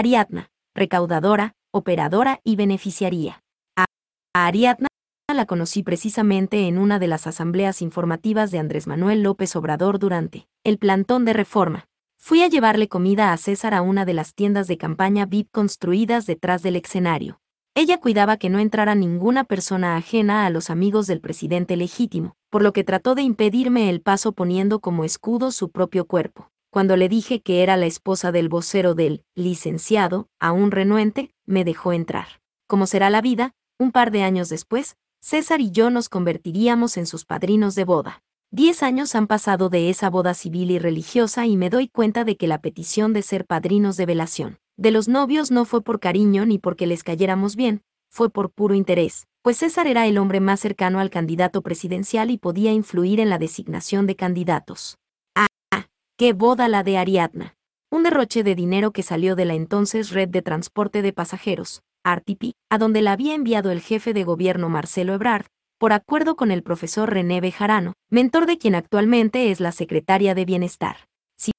Ariadna, recaudadora, operadora y beneficiaría. A, Ariadna la conocí precisamente en una de las asambleas informativas de Andrés Manuel López Obrador durante el plantón de reforma. Fui a llevarle comida a César a una de las tiendas de campaña VIP construidas detrás del escenario. Ella cuidaba que no entrara ninguna persona ajena a los amigos del presidente legítimo, por lo que trató de impedirme el paso poniendo como escudo su propio cuerpo. Cuando le dije que era la esposa del vocero del licenciado, aún renuente, me dejó entrar. Como será la vida, un par de años después, César y yo nos convertiríamos en sus padrinos de boda. Diez años han pasado de esa boda civil y religiosa y me doy cuenta de que la petición de ser padrinos de velación de los novios no fue por cariño ni porque les cayéramos bien, fue por puro interés, pues César era el hombre más cercano al candidato presidencial y podía influir en la designación de candidatos. ¡Qué boda la de Ariadna! Un derroche de dinero que salió de la entonces red de transporte de pasajeros, RTP, a donde la había enviado el jefe de gobierno Marcelo Ebrard, por acuerdo con el profesor René Bejarano, mentor de quien actualmente es la secretaria de Bienestar. Si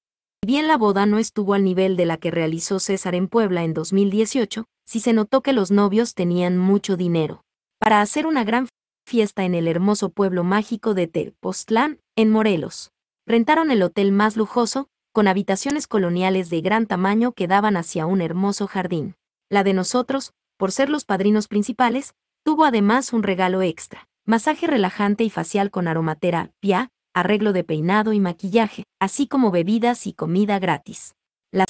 bien la boda no estuvo al nivel de la que realizó César en Puebla en 2018, sí se notó que los novios tenían mucho dinero. Para hacer una gran fiesta en el hermoso pueblo mágico de Tepoztlán, en Morelos rentaron el hotel más lujoso, con habitaciones coloniales de gran tamaño que daban hacia un hermoso jardín. La de nosotros, por ser los padrinos principales, tuvo además un regalo extra, masaje relajante y facial con aromatera, pia, arreglo de peinado y maquillaje, así como bebidas y comida gratis. La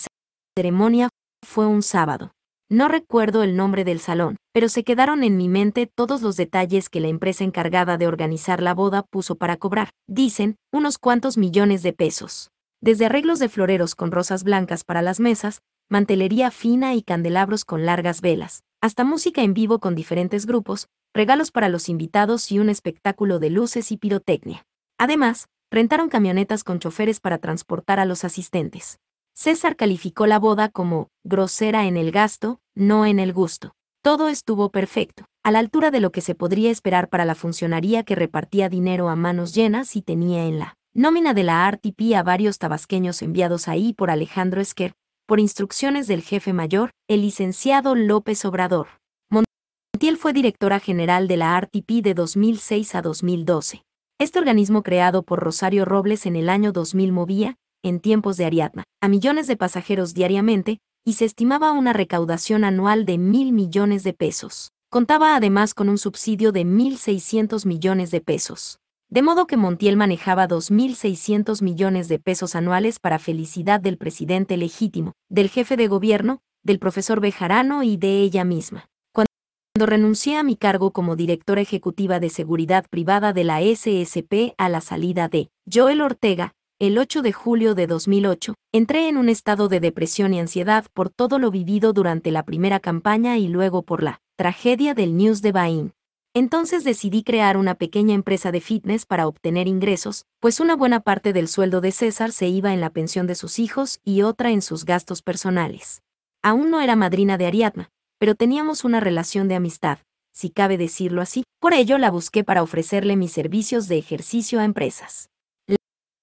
ceremonia fue un sábado. No recuerdo el nombre del salón, pero se quedaron en mi mente todos los detalles que la empresa encargada de organizar la boda puso para cobrar, dicen, unos cuantos millones de pesos. Desde arreglos de floreros con rosas blancas para las mesas, mantelería fina y candelabros con largas velas, hasta música en vivo con diferentes grupos, regalos para los invitados y un espectáculo de luces y pirotecnia. Además, rentaron camionetas con choferes para transportar a los asistentes. César calificó la boda como grosera en el gasto, no en el gusto. Todo estuvo perfecto, a la altura de lo que se podría esperar para la funcionaría que repartía dinero a manos llenas y tenía en la nómina de la RTP a varios tabasqueños enviados ahí por Alejandro Esquer, por instrucciones del jefe mayor, el licenciado López Obrador. Montiel fue directora general de la RTP de 2006 a 2012. Este organismo creado por Rosario Robles en el año 2000 movía, en tiempos de Ariadna, a millones de pasajeros diariamente, y se estimaba una recaudación anual de mil millones de pesos. Contaba además con un subsidio de 1.600 millones de pesos. De modo que Montiel manejaba 2.600 millones de pesos anuales para felicidad del presidente legítimo, del jefe de gobierno, del profesor Bejarano y de ella misma. Cuando renuncié a mi cargo como directora ejecutiva de seguridad privada de la SSP a la salida de Joel Ortega, el 8 de julio de 2008, entré en un estado de depresión y ansiedad por todo lo vivido durante la primera campaña y luego por la tragedia del News de Bain. Entonces decidí crear una pequeña empresa de fitness para obtener ingresos, pues una buena parte del sueldo de César se iba en la pensión de sus hijos y otra en sus gastos personales. Aún no era madrina de Ariadna, pero teníamos una relación de amistad, si cabe decirlo así, por ello la busqué para ofrecerle mis servicios de ejercicio a empresas.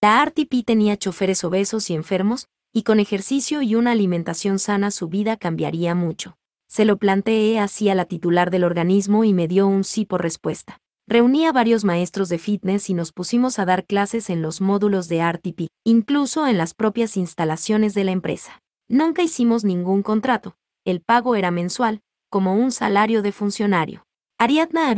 La RTP tenía choferes obesos y enfermos, y con ejercicio y una alimentación sana su vida cambiaría mucho. Se lo planteé así a la titular del organismo y me dio un sí por respuesta. Reuní a varios maestros de fitness y nos pusimos a dar clases en los módulos de RTP, incluso en las propias instalaciones de la empresa. Nunca hicimos ningún contrato, el pago era mensual, como un salario de funcionario. Ariadna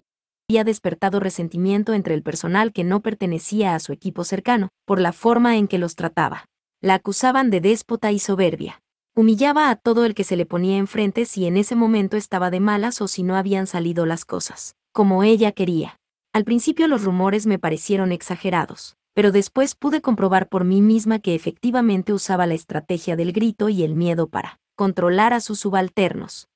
había despertado resentimiento entre el personal que no pertenecía a su equipo cercano, por la forma en que los trataba. La acusaban de déspota y soberbia. Humillaba a todo el que se le ponía enfrente si en ese momento estaba de malas o si no habían salido las cosas, como ella quería. Al principio los rumores me parecieron exagerados, pero después pude comprobar por mí misma que efectivamente usaba la estrategia del grito y el miedo para controlar a sus subalternos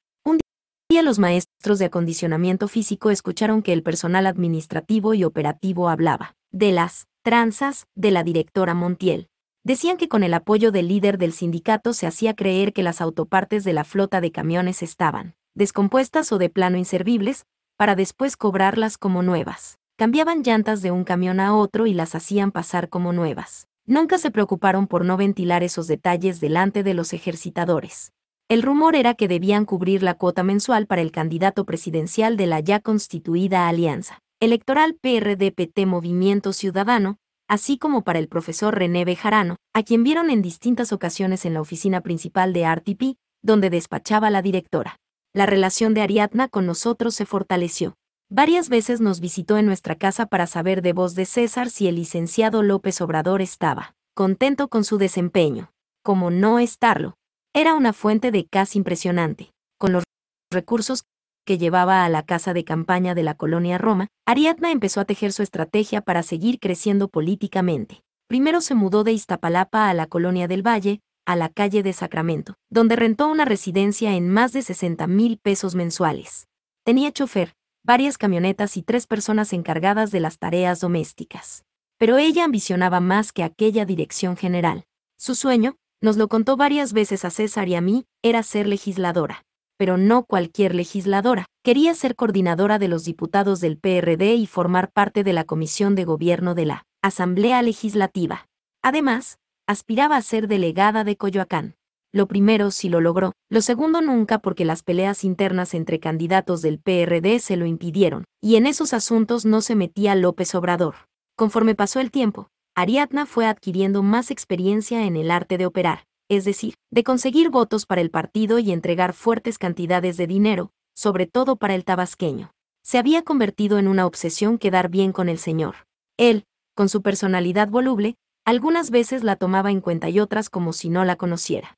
los maestros de acondicionamiento físico escucharon que el personal administrativo y operativo hablaba de las tranzas de la directora Montiel. Decían que con el apoyo del líder del sindicato se hacía creer que las autopartes de la flota de camiones estaban descompuestas o de plano inservibles, para después cobrarlas como nuevas. Cambiaban llantas de un camión a otro y las hacían pasar como nuevas. Nunca se preocuparon por no ventilar esos detalles delante de los ejercitadores. El rumor era que debían cubrir la cuota mensual para el candidato presidencial de la ya constituida Alianza Electoral PRDPT Movimiento Ciudadano, así como para el profesor René Bejarano, a quien vieron en distintas ocasiones en la oficina principal de RTP, donde despachaba la directora. La relación de Ariadna con nosotros se fortaleció. Varias veces nos visitó en nuestra casa para saber de voz de César si el licenciado López Obrador estaba contento con su desempeño. Como no estarlo, era una fuente de casi impresionante. Con los recursos que llevaba a la casa de campaña de la colonia Roma, Ariadna empezó a tejer su estrategia para seguir creciendo políticamente. Primero se mudó de Iztapalapa a la colonia del Valle, a la calle de Sacramento, donde rentó una residencia en más de 60 mil pesos mensuales. Tenía chofer, varias camionetas y tres personas encargadas de las tareas domésticas. Pero ella ambicionaba más que aquella dirección general. Su sueño, nos lo contó varias veces a César y a mí, era ser legisladora. Pero no cualquier legisladora. Quería ser coordinadora de los diputados del PRD y formar parte de la Comisión de Gobierno de la Asamblea Legislativa. Además, aspiraba a ser delegada de Coyoacán. Lo primero sí lo logró, lo segundo nunca porque las peleas internas entre candidatos del PRD se lo impidieron, y en esos asuntos no se metía López Obrador. Conforme pasó el tiempo, Ariadna fue adquiriendo más experiencia en el arte de operar, es decir, de conseguir votos para el partido y entregar fuertes cantidades de dinero, sobre todo para el tabasqueño. Se había convertido en una obsesión quedar bien con el señor. Él, con su personalidad voluble, algunas veces la tomaba en cuenta y otras como si no la conociera.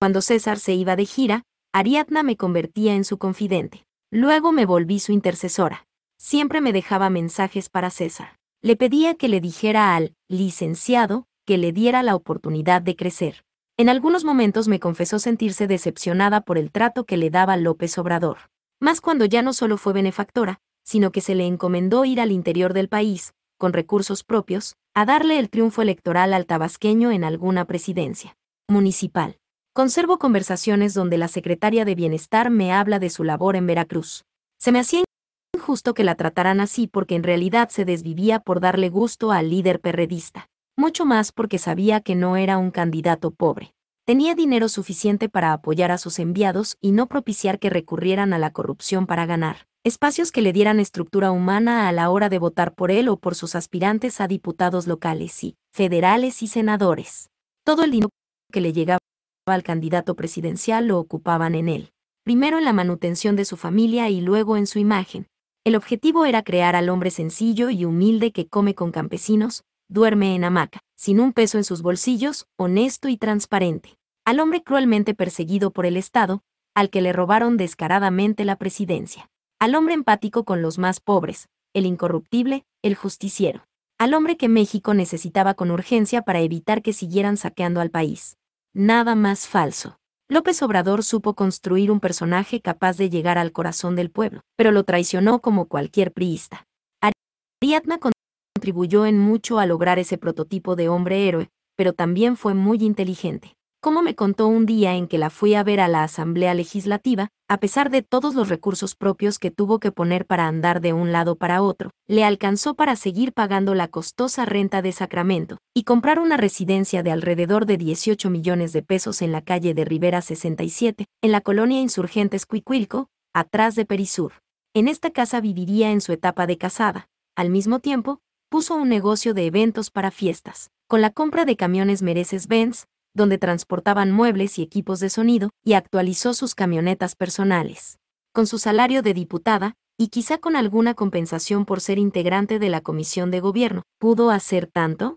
Cuando César se iba de gira, Ariadna me convertía en su confidente. Luego me volví su intercesora. Siempre me dejaba mensajes para César le pedía que le dijera al licenciado que le diera la oportunidad de crecer. En algunos momentos me confesó sentirse decepcionada por el trato que le daba López Obrador, más cuando ya no solo fue benefactora, sino que se le encomendó ir al interior del país, con recursos propios, a darle el triunfo electoral al tabasqueño en alguna presidencia municipal. Conservo conversaciones donde la secretaria de Bienestar me habla de su labor en Veracruz. Se me hacía justo que la trataran así porque en realidad se desvivía por darle gusto al líder perredista, mucho más porque sabía que no era un candidato pobre. Tenía dinero suficiente para apoyar a sus enviados y no propiciar que recurrieran a la corrupción para ganar, espacios que le dieran estructura humana a la hora de votar por él o por sus aspirantes a diputados locales y federales y senadores. Todo el dinero que le llegaba al candidato presidencial lo ocupaban en él primero en la manutención de su familia y luego en su imagen, el objetivo era crear al hombre sencillo y humilde que come con campesinos, duerme en hamaca, sin un peso en sus bolsillos, honesto y transparente. Al hombre cruelmente perseguido por el Estado, al que le robaron descaradamente la presidencia. Al hombre empático con los más pobres, el incorruptible, el justiciero. Al hombre que México necesitaba con urgencia para evitar que siguieran saqueando al país. Nada más falso. López Obrador supo construir un personaje capaz de llegar al corazón del pueblo, pero lo traicionó como cualquier priista. Ariadna contribuyó en mucho a lograr ese prototipo de hombre héroe, pero también fue muy inteligente como me contó un día en que la fui a ver a la Asamblea Legislativa, a pesar de todos los recursos propios que tuvo que poner para andar de un lado para otro, le alcanzó para seguir pagando la costosa renta de Sacramento y comprar una residencia de alrededor de 18 millones de pesos en la calle de Rivera 67, en la colonia Insurgentes Cuicuilco, atrás de Perisur. En esta casa viviría en su etapa de casada. Al mismo tiempo, puso un negocio de eventos para fiestas. Con la compra de camiones Mereces Benz, donde transportaban muebles y equipos de sonido, y actualizó sus camionetas personales. Con su salario de diputada, y quizá con alguna compensación por ser integrante de la Comisión de Gobierno, pudo hacer tanto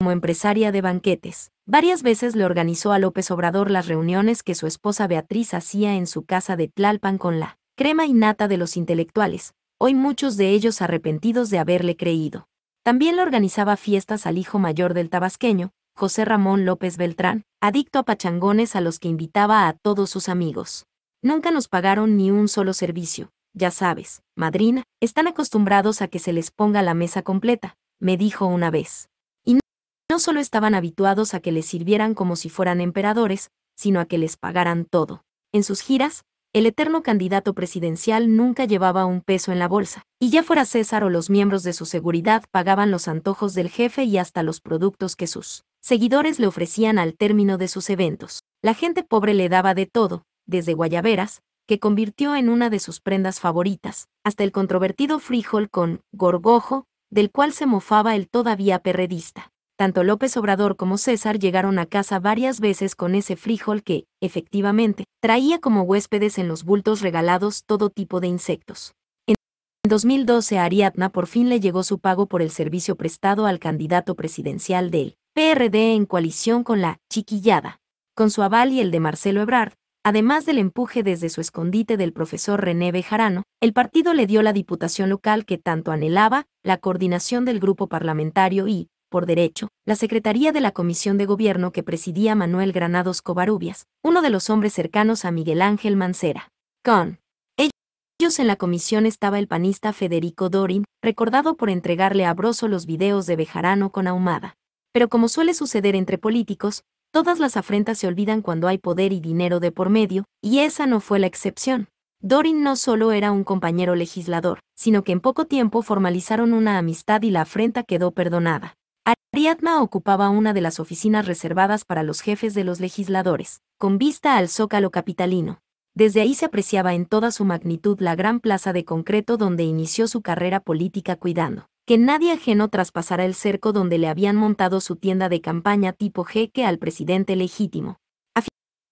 como empresaria de banquetes. Varias veces le organizó a López Obrador las reuniones que su esposa Beatriz hacía en su casa de Tlalpan con la crema innata de los intelectuales, hoy muchos de ellos arrepentidos de haberle creído. También le organizaba fiestas al hijo mayor del tabasqueño, José Ramón López Beltrán, adicto a pachangones a los que invitaba a todos sus amigos. Nunca nos pagaron ni un solo servicio, ya sabes, madrina, están acostumbrados a que se les ponga la mesa completa, me dijo una vez. Y no solo estaban habituados a que les sirvieran como si fueran emperadores, sino a que les pagaran todo. En sus giras, el eterno candidato presidencial nunca llevaba un peso en la bolsa, y ya fuera César o los miembros de su seguridad pagaban los antojos del jefe y hasta los productos que sus seguidores le ofrecían al término de sus eventos. La gente pobre le daba de todo, desde guayaberas, que convirtió en una de sus prendas favoritas, hasta el controvertido frijol con gorgojo, del cual se mofaba el todavía perredista. Tanto López Obrador como César llegaron a casa varias veces con ese frijol que, efectivamente, traía como huéspedes en los bultos regalados todo tipo de insectos. En 2012 a Ariadna por fin le llegó su pago por el servicio prestado al candidato presidencial él. PRD en coalición con la chiquillada, con su aval y el de Marcelo Ebrard, además del empuje desde su escondite del profesor René Bejarano, el partido le dio la diputación local que tanto anhelaba, la coordinación del grupo parlamentario y, por derecho, la secretaría de la Comisión de Gobierno que presidía Manuel Granados Covarubias, uno de los hombres cercanos a Miguel Ángel Mancera. Con ellos en la comisión estaba el panista Federico Dorin, recordado por entregarle a Broso los videos de Bejarano con Ahumada pero como suele suceder entre políticos, todas las afrentas se olvidan cuando hay poder y dinero de por medio, y esa no fue la excepción. Dorin no solo era un compañero legislador, sino que en poco tiempo formalizaron una amistad y la afrenta quedó perdonada. Ariadna ocupaba una de las oficinas reservadas para los jefes de los legisladores, con vista al zócalo capitalino. Desde ahí se apreciaba en toda su magnitud la gran plaza de concreto donde inició su carrera política cuidando, que nadie ajeno traspasara el cerco donde le habían montado su tienda de campaña tipo jeque al presidente legítimo. A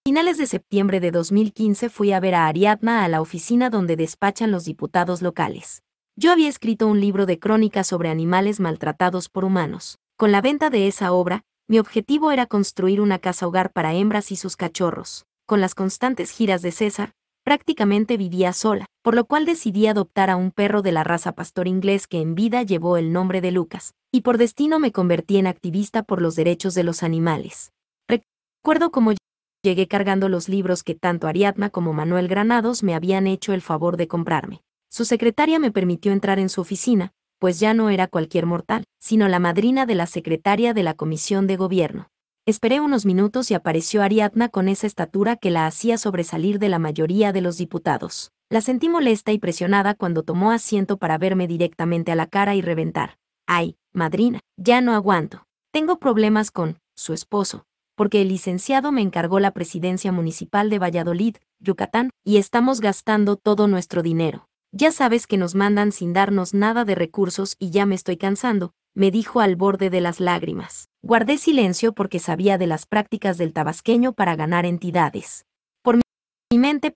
finales de septiembre de 2015 fui a ver a Ariadna a la oficina donde despachan los diputados locales. Yo había escrito un libro de crónicas sobre animales maltratados por humanos. Con la venta de esa obra, mi objetivo era construir una casa hogar para hembras y sus cachorros. Con las constantes giras de César, prácticamente vivía sola, por lo cual decidí adoptar a un perro de la raza pastor inglés que en vida llevó el nombre de Lucas, y por destino me convertí en activista por los derechos de los animales. Recuerdo cómo llegué cargando los libros que tanto Ariadna como Manuel Granados me habían hecho el favor de comprarme. Su secretaria me permitió entrar en su oficina, pues ya no era cualquier mortal, sino la madrina de la secretaria de la Comisión de Gobierno. Esperé unos minutos y apareció Ariadna con esa estatura que la hacía sobresalir de la mayoría de los diputados. La sentí molesta y presionada cuando tomó asiento para verme directamente a la cara y reventar. Ay, madrina, ya no aguanto. Tengo problemas con su esposo, porque el licenciado me encargó la presidencia municipal de Valladolid, Yucatán, y estamos gastando todo nuestro dinero. Ya sabes que nos mandan sin darnos nada de recursos y ya me estoy cansando, me dijo al borde de las lágrimas. Guardé silencio porque sabía de las prácticas del tabasqueño para ganar entidades. Por mi mente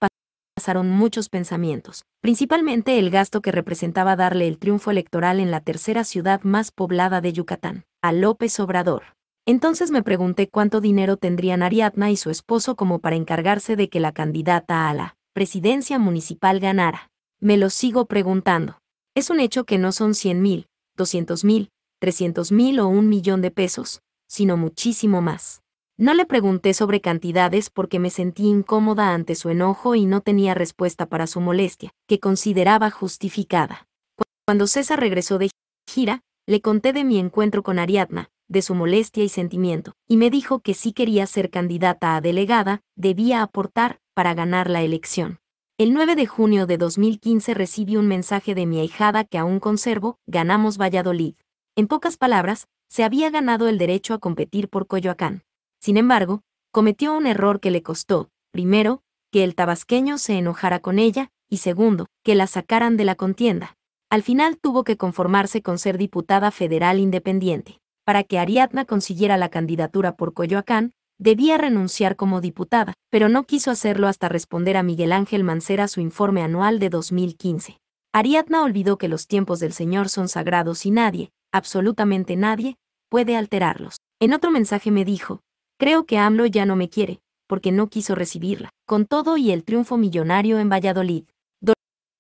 pasaron muchos pensamientos, principalmente el gasto que representaba darle el triunfo electoral en la tercera ciudad más poblada de Yucatán, a López Obrador. Entonces me pregunté cuánto dinero tendrían Ariadna y su esposo como para encargarse de que la candidata a la presidencia municipal ganara. Me lo sigo preguntando. Es un hecho que no son 100 mil, mil, 300 mil o un millón de pesos, sino muchísimo más. No le pregunté sobre cantidades porque me sentí incómoda ante su enojo y no tenía respuesta para su molestia, que consideraba justificada. Cuando César regresó de gira, le conté de mi encuentro con Ariadna, de su molestia y sentimiento, y me dijo que si quería ser candidata a delegada, debía aportar para ganar la elección. El 9 de junio de 2015 recibí un mensaje de mi ahijada que aún conservo, ganamos Valladolid. En pocas palabras, se había ganado el derecho a competir por Coyoacán. Sin embargo, cometió un error que le costó, primero, que el tabasqueño se enojara con ella, y segundo, que la sacaran de la contienda. Al final tuvo que conformarse con ser diputada federal independiente. Para que Ariadna consiguiera la candidatura por Coyoacán, debía renunciar como diputada, pero no quiso hacerlo hasta responder a Miguel Ángel Mancera su informe anual de 2015. Ariadna olvidó que los tiempos del Señor son sagrados y nadie, absolutamente nadie, puede alterarlos. En otro mensaje me dijo, creo que AMLO ya no me quiere, porque no quiso recibirla, con todo y el triunfo millonario en Valladolid.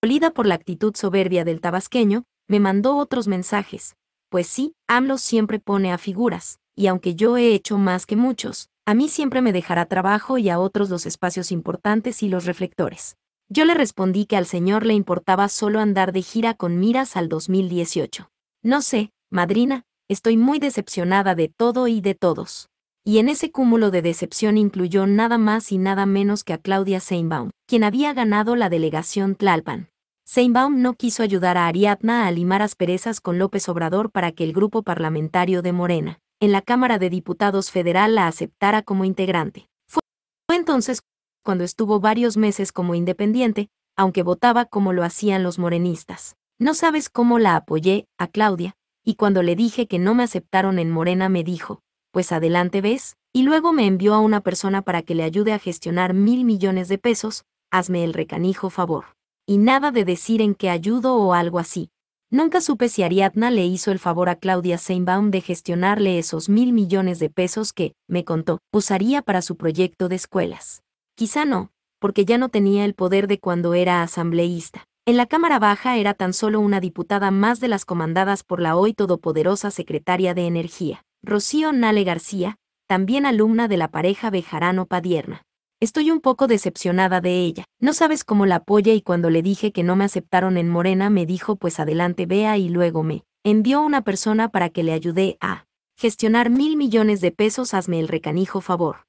Dolida por la actitud soberbia del tabasqueño, me mandó otros mensajes, pues sí, AMLO siempre pone a figuras, y aunque yo he hecho más que muchos, a mí siempre me dejará trabajo y a otros los espacios importantes y los reflectores. Yo le respondí que al señor le importaba solo andar de gira con miras al 2018. No sé, Madrina, estoy muy decepcionada de todo y de todos. Y en ese cúmulo de decepción incluyó nada más y nada menos que a Claudia Seinbaum, quien había ganado la delegación Tlalpan. Seinbaum no quiso ayudar a Ariadna a limar asperezas con López Obrador para que el grupo parlamentario de Morena, en la Cámara de Diputados Federal, la aceptara como integrante. Fue entonces cuando estuvo varios meses como independiente, aunque votaba como lo hacían los morenistas. No sabes cómo la apoyé, a Claudia, y cuando le dije que no me aceptaron en Morena me dijo, pues adelante ves, y luego me envió a una persona para que le ayude a gestionar mil millones de pesos, hazme el recanijo favor. Y nada de decir en qué ayudo o algo así. Nunca supe si Ariadna le hizo el favor a Claudia Seinbaum de gestionarle esos mil millones de pesos que, me contó, usaría para su proyecto de escuelas. Quizá no, porque ya no tenía el poder de cuando era asambleísta. En la Cámara Baja era tan solo una diputada más de las comandadas por la hoy todopoderosa secretaria de Energía, Rocío Nale García, también alumna de la pareja Bejarano-Padierna. Estoy un poco decepcionada de ella. No sabes cómo la apoya y cuando le dije que no me aceptaron en Morena me dijo pues adelante vea y luego me envió una persona para que le ayude a gestionar mil millones de pesos hazme el recanijo favor.